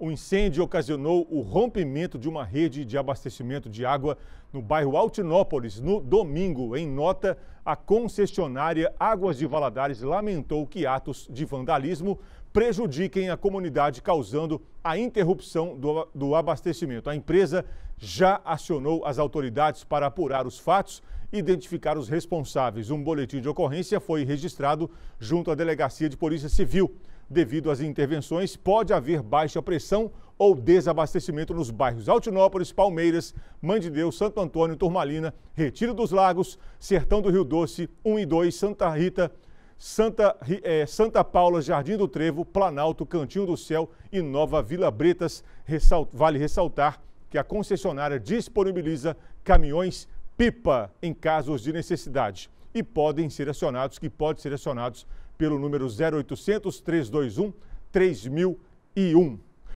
O incêndio ocasionou o rompimento de uma rede de abastecimento de água no bairro Altinópolis no domingo. Em nota, a concessionária Águas de Valadares lamentou que atos de vandalismo prejudiquem a comunidade, causando a interrupção do, do abastecimento. A empresa já acionou as autoridades para apurar os fatos e identificar os responsáveis. Um boletim de ocorrência foi registrado junto à Delegacia de Polícia Civil. Devido às intervenções, pode haver baixa pressão ou desabastecimento nos bairros Altinópolis, Palmeiras, Mãe de Deus, Santo Antônio, Turmalina, Retiro dos Lagos, Sertão do Rio Doce, 1 e 2, Santa Rita, Santa, é, Santa Paula, Jardim do Trevo, Planalto, Cantinho do Céu e Nova Vila Bretas. vale ressaltar que a concessionária disponibiliza caminhões pipa em casos de necessidade e podem ser acionados, que podem ser acionados pelo número 0800 321 3001.